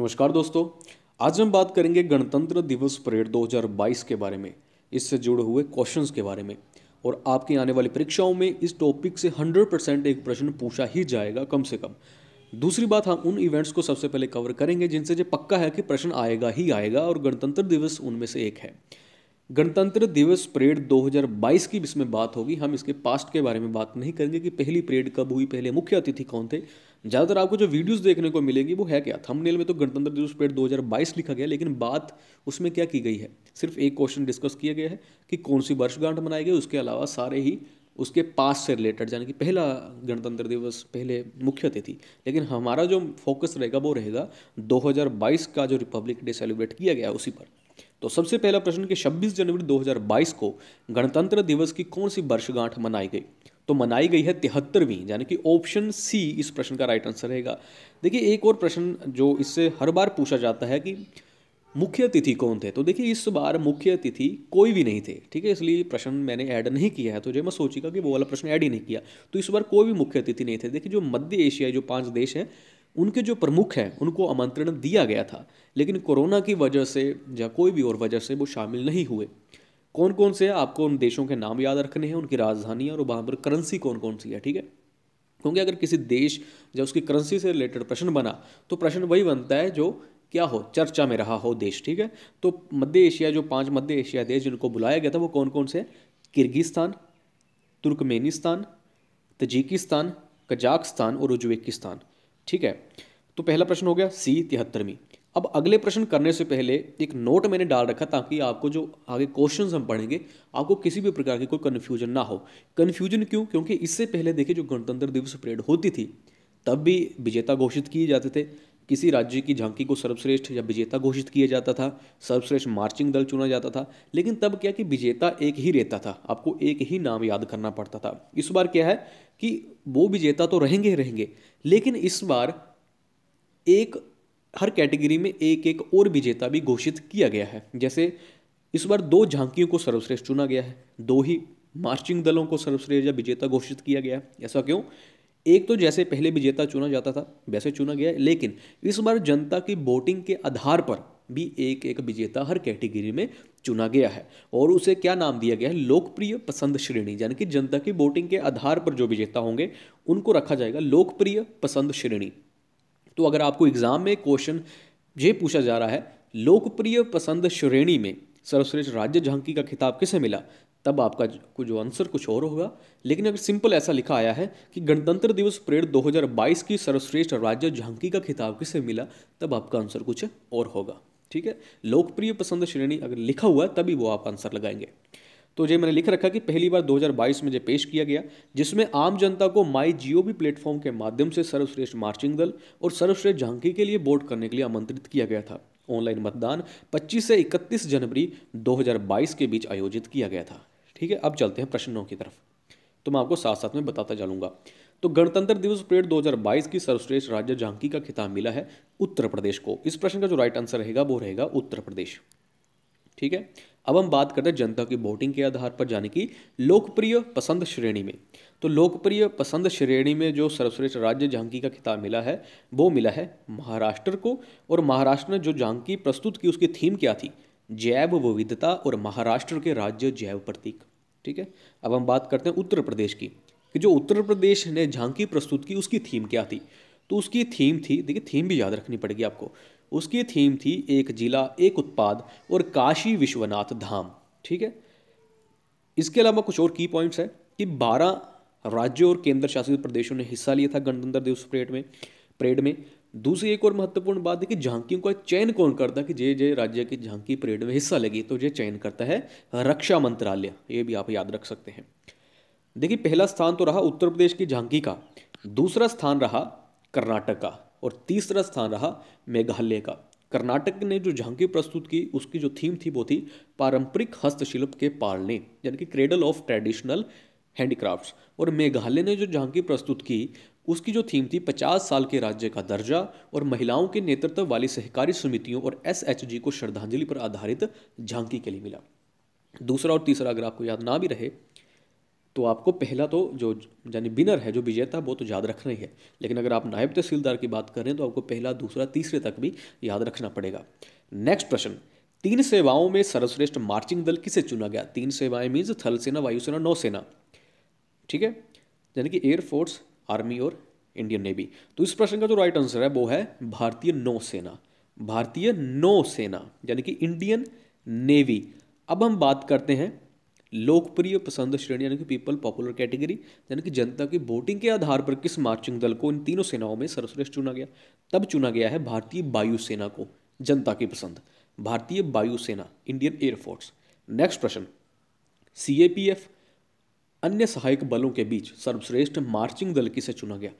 नमस्कार दोस्तों आज हम बात करेंगे गणतंत्र दिवस परेड 2022 के बारे में इससे जुड़े हुए क्वेश्चंस के बारे में और आपकी आने वाली परीक्षाओं में इस टॉपिक से 100 परसेंट एक प्रश्न पूछा ही जाएगा कम से कम दूसरी बात हम उन इवेंट्स को सबसे पहले कवर करेंगे जिनसे जो पक्का है कि प्रश्न आएगा ही आएगा और गणतंत्र दिवस उनमें से एक है गणतंत्र दिवस परेड 2022 की इसमें बात होगी हम इसके पास्ट के बारे में बात नहीं करेंगे कि पहली परेड कब हुई पहले मुख्य अतिथि कौन थे ज़्यादातर आपको जो वीडियोस देखने को मिलेंगी वो है क्या थंबनेल में तो गणतंत्र दिवस पेड़ 2022 लिखा गया लेकिन बात उसमें क्या की गई है सिर्फ एक क्वेश्चन डिस्कस किया गया है कि कौन सी वर्षगांठ मनाई गई उसके अलावा सारे ही उसके पास से रिलेटेड यानी कि पहला गणतंत्र दिवस पहले मुख्य अतिथि लेकिन हमारा जो फोकस रहेगा वो रहेगा 2022 का जो रिपब्लिक डे सेलिब्रेट किया गया उसी पर तो सबसे पहला प्रश्न कि 26 जनवरी 2022 को गणतंत्र दिवस की कौन सी वर्षगांठ मनाई गई तो मनाई गई है तिहत्तरवीं यानी कि ऑप्शन सी इस प्रश्न का राइट आंसर रहेगा देखिए एक और प्रश्न जो इससे हर बार पूछा जाता है कि मुख्य अतिथि कौन थे तो देखिए इस बार मुख्य अतिथि कोई भी नहीं थे ठीक है इसलिए प्रश्न मैंने ऐड नहीं किया है तो जो मैं सोचेगा कि वो वाला प्रश्न ऐड ही नहीं किया तो इस बार कोई भी मुख्य अतिथि नहीं थे देखिए जो मध्य एशिया जो पांच देश हैं उनके जो प्रमुख हैं उनको आमंत्रण दिया गया था लेकिन कोरोना की वजह से या कोई भी और वजह से वो शामिल नहीं हुए कौन कौन से हैं आपको उन देशों के नाम याद रखने हैं उनकी राजधानी और वहाँ पर करेंसी कौन कौन सी है ठीक है क्योंकि अगर किसी देश या उसकी करेंसी से रिलेटेड प्रश्न बना तो प्रश्न वही बनता है जो क्या हो चर्चा में रहा हो देश ठीक है तो मध्य एशिया जो पांच मध्य एशिया देश जिनको बुलाया गया था वो कौन कौन से किर्गिस्तान तुर्कमेनिस्तान तजिकिस्तान कजाकिस्तान और उज्बेकिस्तान ठीक है तो पहला प्रश्न हो गया सी तिहत्तरवीं अब अगले प्रश्न करने से पहले एक नोट मैंने डाल रखा ताकि आपको जो आगे क्वेश्चंस हम पढ़ेंगे आपको किसी भी प्रकार की कोई कन्फ्यूजन ना हो कन्फ्यूजन क्यों क्योंकि इससे पहले देखिए जो गणतंत्र दिवस परेड होती थी तब भी विजेता घोषित किए जाते थे किसी राज्य की झांकी को सर्वश्रेष्ठ या विजेता घोषित किया जाता था सर्वश्रेष्ठ मार्चिंग दल चुना जाता था लेकिन तब क्या कि विजेता एक ही रहता था आपको एक ही नाम याद करना पड़ता था इस बार क्या है कि वो विजेता तो रहेंगे ही रहेंगे लेकिन इस बार एक हर कैटेगरी में एक एक और विजेता भी घोषित किया गया है जैसे इस बार दो झांकियों को सर्वश्रेष्ठ चुना गया है दो ही मार्चिंग दलों को सर्वश्रेष्ठ या विजेता घोषित किया गया है ऐसा क्यों एक तो जैसे पहले विजेता चुना जाता था वैसे चुना गया लेकिन इस बार जनता की वोटिंग के आधार पर भी एक एक विजेता हर कैटेगरी में चुना गया है और उसे क्या नाम दिया गया है लोकप्रिय पसंद श्रेणी यानी कि जनता की वोटिंग के आधार पर जो विजेता होंगे उनको रखा जाएगा लोकप्रिय पसंद श्रेणी तो अगर आपको एग्ज़ाम में क्वेश्चन ये पूछा जा रहा है लोकप्रिय पसंद श्रेणी में सर्वश्रेष्ठ राज्य झांकी का खिताब किसे मिला तब आपका जो, जो आंसर कुछ और होगा लेकिन अगर सिंपल ऐसा लिखा आया है कि गणतंत्र दिवस परेड 2022 की सर्वश्रेष्ठ राज्य झांकी का खिताब किसे मिला तब आपका आंसर कुछ और होगा ठीक है लोकप्रिय पसंद श्रेणी अगर लिखा हुआ है तभी वो आप आंसर लगाएंगे तो ये मैंने लिख रखा कि पहली बार 2022 में ये पेश किया गया जिसमें आम जनता को माई भी प्लेटफॉर्म के माध्यम से सर्वश्रेष्ठ मार्चिंग दल और सर्वश्रेष्ठ झांकी के लिए वोट करने के लिए आमंत्रित किया गया था ऑनलाइन मतदान 25 से 31 जनवरी 2022 के बीच आयोजित किया गया था ठीक है अब चलते हैं प्रश्नों की तरफ तो मैं आपको साथ साथ में बताता चलूंगा तो गणतंत्र दिवस परेड 2022 की सर्वश्रेष्ठ राज्य झांकी का खिताब मिला है उत्तर प्रदेश को इस प्रश्न का जो राइट आंसर रहेगा वो रहेगा उत्तर प्रदेश ठीक है अब हम बात करते हैं जनता की वोटिंग के आधार पर जाने की लोकप्रिय पसंद श्रेणी में तो लोकप्रिय पसंद श्रेणी में जो सर्वश्रेष्ठ राज्य झांकी का खिताब मिला है वो मिला है महाराष्ट्र को और महाराष्ट्र ने जो झांकी प्रस्तुत की उसकी थीम क्या थी जैव विविधता और महाराष्ट्र के राज्य जैव प्रतीक ठीक है अब हम बात करते हैं उत्तर प्रदेश की कि जो उत्तर प्रदेश ने झांकी प्रस्तुत की उसकी थीम क्या थी तो उसकी थीम थी देखिए थीम भी याद रखनी पड़ेगी आपको उसकी थीम थी एक जिला एक उत्पाद और काशी विश्वनाथ धाम ठीक है इसके अलावा कुछ और की पॉइंट्स है कि 12 राज्यों और केंद्र शासित प्रदेशों ने हिस्सा लिया था गणतंत्र दिवस परेड में परेड में दूसरी एक और महत्वपूर्ण बात है कि झांकियों का चयन कौन करता है कि जे जे राज्य की झांकी परेड में हिस्सा लगी तो ये चयन करता है रक्षा मंत्रालय ये भी आप याद रख सकते हैं देखिए पहला स्थान तो रहा उत्तर प्रदेश की झांकी का दूसरा स्थान रहा कर्नाटक का और तीसरा स्थान रहा मेघालय का कर्नाटक ने जो झांकी प्रस्तुत की उसकी जो थीम थी वो थी पारंपरिक हस्तशिल्प के पालने यानी कि क्रेडल ऑफ ट्रेडिशनल हैंडीक्राफ्ट्स और मेघालय ने जो झांकी प्रस्तुत की उसकी जो थीम थी पचास साल के राज्य का दर्जा और महिलाओं के नेतृत्व वाली सहकारी समितियों और एस को श्रद्धांजलि पर आधारित झांकी के लिए मिला दूसरा और तीसरा अगर आपको याद ना भी रहे तो आपको पहला तो जो यानी बिनर है जो विजेता वो तो याद रखना ही है लेकिन अगर आप नायब तहसीलदार की बात करें तो आपको पहला दूसरा तीसरे तक भी याद रखना पड़ेगा नेक्स्ट प्रश्न तीन सेवाओं में सर्वश्रेष्ठ मार्चिंग दल किसे चुना गया तीन सेवाएं मीन्स थल सेना वायुसेना नौसेना ठीक है यानी कि एयरफोर्स आर्मी और इंडियन नेवी तो इस प्रश्न का जो राइट आंसर है वो है भारतीय नौसेना भारतीय नौसेना यानी कि इंडियन नेवी अब हम बात करते हैं लोकप्रिय पसंद श्रेणी यानी कि पीपल पॉपुलर कैटेगरी यानी कि जनता की वोटिंग के आधार पर किस मार्चिंग दल को इन तीनों सेनाओं में सर्वश्रेष्ठ चुना गया तब चुना गया है भारतीय वायुसेना को जनता की पसंद भारतीय वायुसेना इंडियन एयरफोर्स नेक्स्ट प्रश्न सी अन्य सहायक बलों के बीच सर्वश्रेष्ठ मार्चिंग दल किसे चुना गया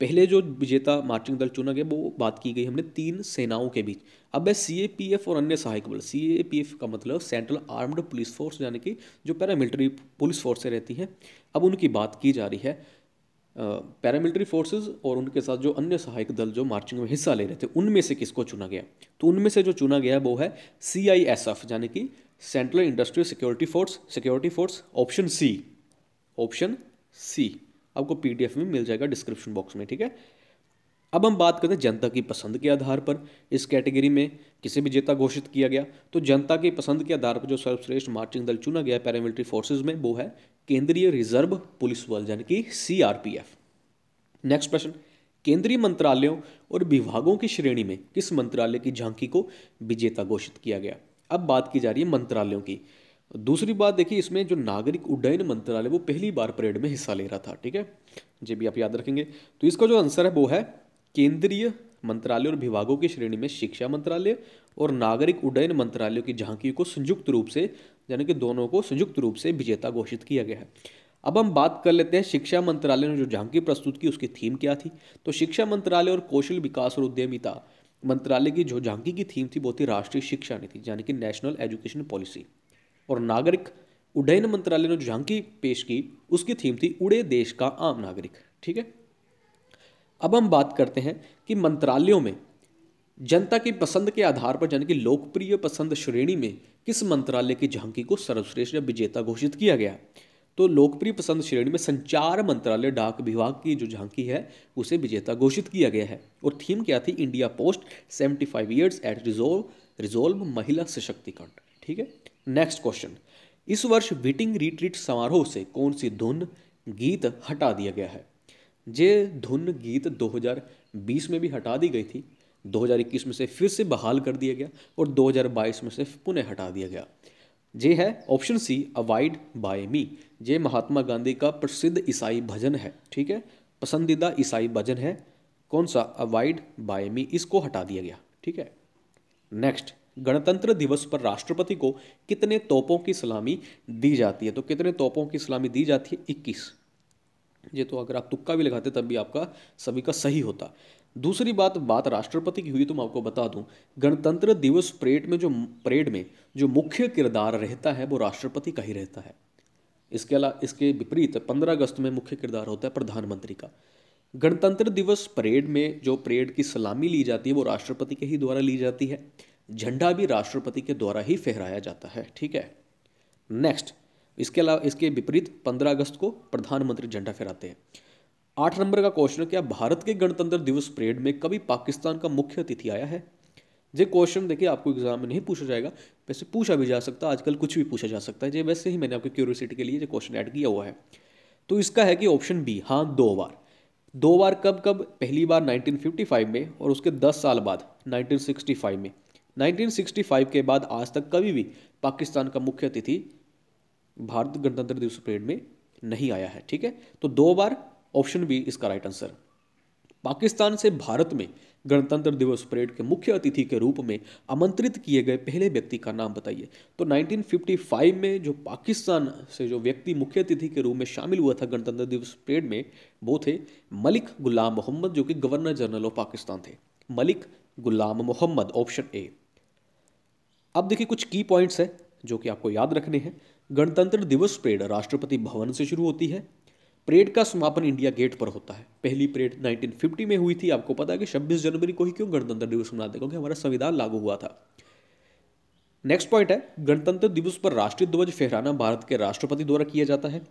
पहले जो विजेता मार्चिंग दल चुना गया वो बात की गई हमने तीन सेनाओं के बीच अब है सी ए पी एफ और अन्य सहायक बल सी ए पी एफ का मतलब सेंट्रल आर्म्ड पुलिस फोर्स यानी कि जो पैरामिलिट्री पुलिस फोर्सें रहती हैं अब उनकी बात की जा रही है पैरामिलिट्री फोर्सेज फोर्सेस और उनके साथ जो अन्य सहायक दल जो मार्चिंग में हिस्सा ले रहे थे उनमें से किसको चुना गया तो उनमें से जो चुना गया वो है सी आई एस एफ यानी कि central industrial security force security force option C option C आपको पी में मिल जाएगा डिस्क्रिप्शन बॉक्स में ठीक है अब हम बात करते हैं जनता की पसंद के आधार पर इस कैटेगरी में किसे भी जेता घोषित किया गया तो जनता की पसंद के आधार पर जो सर्वश्रेष्ठ मार्चिंग दल चुना गया पैरामिलिट्री फोर्सेज में वो है केंद्रीय रिजर्व पुलिस बल यानी कि सीआरपीएफ नेक्स्ट प्रश्न केंद्रीय मंत्रालयों और विभागों की श्रेणी में किस मंत्रालय की झांकी को विजेता घोषित किया गया अब बात की जा रही है मंत्रालयों की दूसरी बात देखिए इसमें जो नागरिक उड्डयन मंत्रालय वो पहली बार परेड में हिस्सा ले रहा था ठीक है जे भी आप याद रखेंगे तो इसका जो आंसर है वो है केंद्रीय मंत्रालय और विभागों की श्रेणी में शिक्षा मंत्रालय और नागरिक उड्डयन मंत्रालय की झांकी को संयुक्त रूप से यानी कि दोनों को संयुक्त रूप से विजेता घोषित किया गया है अब हम बात कर लेते हैं शिक्षा मंत्रालय ने जो झांकी प्रस्तुत की उसकी थीम क्या थी तो शिक्षा मंत्रालय और कौशल विकास और उद्यमिता मंत्रालय की जो झांकी की थीम थी वो थी राष्ट्रीय शिक्षा नीति यानी कि नेशनल एजुकेशन पॉलिसी और नागरिक उड्डयन मंत्रालय ने जो झांकी पेश की उसकी थीम थी उड़े देश का आम नागरिक ठीक है अब हम बात करते हैं कि मंत्रालयों में जनता की पसंद के आधार पर यानी कि लोकप्रिय पसंद श्रेणी में किस मंत्रालय की झांकी को सर्वश्रेष्ठ या विजेता घोषित किया गया तो लोकप्रिय पसंद श्रेणी में संचार मंत्रालय डाक विभाग की जो झांकी है उसे विजेता घोषित किया गया है और थीम क्या थी India post seventy five years at resolve resolve महिला सशक्तिकरण ठीक है नेक्स्ट क्वेश्चन इस वर्ष बीटिंग रिट्रीट समारोह से कौन सी धुन गीत हटा दिया गया है ये धुन गीत 2020 में भी हटा दी गई थी 2021 में से फिर से बहाल कर दिया गया और 2022 में से पुनः हटा दिया गया ये है option C avoid by me ये महात्मा गांधी का प्रसिद्ध ईसाई भजन है ठीक है पसंदीदा ईसाई भजन है कौन सा अवॉइड बाय मी इसको हटा दिया गया ठीक है नेक्स्ट गणतंत्र दिवस पर राष्ट्रपति को कितने तोपों की सलामी दी जाती है तो कितने तोपों की सलामी दी जाती है इक्कीस ये तो अगर आप तुक्का भी लगाते तब भी आपका सभी का सही होता दूसरी बात बात राष्ट्रपति की हुई तो मैं आपको बता दूं गणतंत्र दिवस परेड में जो परेड में जो मुख्य किरदार रहता है वो राष्ट्रपति का ही रहता है इसके अलावा इसके विपरीत पंद्रह अगस्त में मुख्य किरदार होता है प्रधानमंत्री का गणतंत्र दिवस परेड में जो परेड की सलामी ली जाती है वो राष्ट्रपति के ही द्वारा ली जाती है झंडा भी राष्ट्रपति के द्वारा ही फहराया जाता है ठीक है नेक्स्ट इसके अलावा इसके विपरीत पंद्रह अगस्त को प्रधानमंत्री झंडा फहराते हैं आठ नंबर का क्वेश्चन क्या भारत के गणतंत्र दिवस परेड में कभी पाकिस्तान का मुख्य अतिथि आया है जे क्वेश्चन देखिए आपको एग्जाम में नहीं पूछा जाएगा वैसे पूछा भी जा सकता है आजकल कुछ भी पूछा जा सकता है जे वैसे ही मैंने आपकी क्यूरियोसिटी के लिए जो क्वेश्चन ऐड किया हुआ है तो इसका है कि ऑप्शन बी हाँ दो बार दो बार कब कब पहली बार 1955 में और उसके 10 साल बाद 1965 में 1965 के बाद आज तक कभी भी पाकिस्तान का मुख्य अतिथि भारत गणतंत्र दिवस परेड में नहीं आया है ठीक है तो दो बार ऑप्शन बी इसका राइट आंसर पाकिस्तान से भारत में गणतंत्र दिवस परेड के मुख्य अतिथि के रूप में आमंत्रित किए गए पहले व्यक्ति का नाम बताइए तो 1955 में जो पाकिस्तान से जो व्यक्ति मुख्य अतिथि के रूप में शामिल हुआ था गणतंत्र दिवस परेड में वो थे मलिक गुलाम मोहम्मद जो कि गवर्नर जनरल ऑफ पाकिस्तान थे मलिक गुलाम मोहम्मद ऑप्शन ए अब देखिए कुछ की पॉइंट्स हैं जो कि आपको याद रखने हैं गणतंत्र दिवस परेड राष्ट्रपति भवन से शुरू होती है परेड का समापन इंडिया गेट पर होता है पहली परेड 1950 में हुई थी आपको पता है कि 26 जनवरी को ही क्यों गणतंत्र दिवस मनाते क्योंकि हमारा संविधान लागू हुआ था नेक्स्ट पॉइंट है गणतंत्र दिवस पर राष्ट्रीय ध्वज फहराना भारत के राष्ट्रपति द्वारा किया जाता है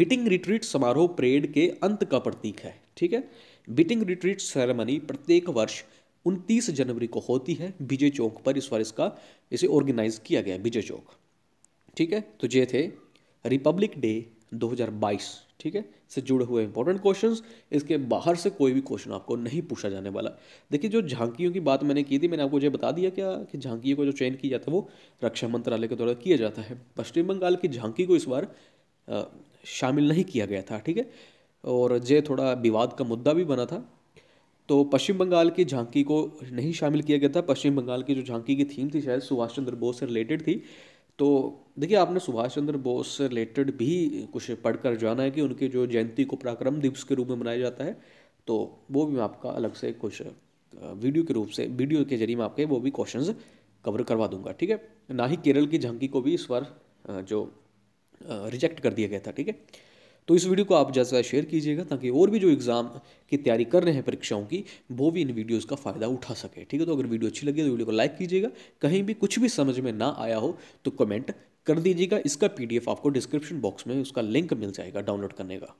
बिटिंग रिट्रीट समारोह परेड के अंत का प्रतीक है ठीक है बिटिंग रिट्रीट सेरेमनी प्रत्येक वर्ष उनतीस जनवरी को होती है विजय चौक पर इस बार इसका इसे ऑर्गेनाइज किया गया विजय चौक ठीक है तो ये थे रिपब्लिक डे 2022 ठीक है इससे जुड़े हुए इंपॉर्टेंट क्वेश्चंस इसके बाहर से कोई भी क्वेश्चन आपको नहीं पूछा जाने वाला देखिए जो झांकियों की बात मैंने की थी मैंने आपको ये बता दिया क्या कि झांकियों को जो चयन किया जाता है वो रक्षा मंत्रालय के द्वारा किया जाता है पश्चिम बंगाल की झांकी को इस बार शामिल नहीं किया गया था ठीक है और ये थोड़ा विवाद का मुद्दा भी बना था तो पश्चिम बंगाल की झांकी को नहीं शामिल किया गया था पश्चिम बंगाल की जो झांकी की थीम थी शायद सुभाष चंद्र बोस से रिलेटेड थी तो देखिए आपने सुभाष चंद्र बोस से रिलेटेड भी कुछ पढ़कर जाना है कि उनके जो जयंती को पराक्रम दिवस के रूप में मनाया जाता है तो वो भी मैं आपका अलग से कुछ वीडियो के रूप से वीडियो के जरिए मैं आपके वो भी क्वेश्चन कवर करवा दूंगा ठीक है ना ही केरल की झांकी को भी इस बार जो रिजेक्ट कर दिया गया था ठीक है तो इस वीडियो को आप ज़्यादा से ज़्यादा शेयर कीजिएगा ताकि और भी जो एग्ज़ाम की तैयारी कर रहे हैं परीक्षाओं की वो भी इन वीडियोज़ का फ़ायदा उठा सके ठीक है तो अगर वीडियो अच्छी लगी तो वीडियो को लाइक कीजिएगा कहीं भी कुछ भी समझ में ना आया हो तो कमेंट कर दीजिएगा इसका पीडीएफ आपको डिस्क्रिप्शन बॉक्स में उसका लिंक मिल जाएगा डाउनलोड करने का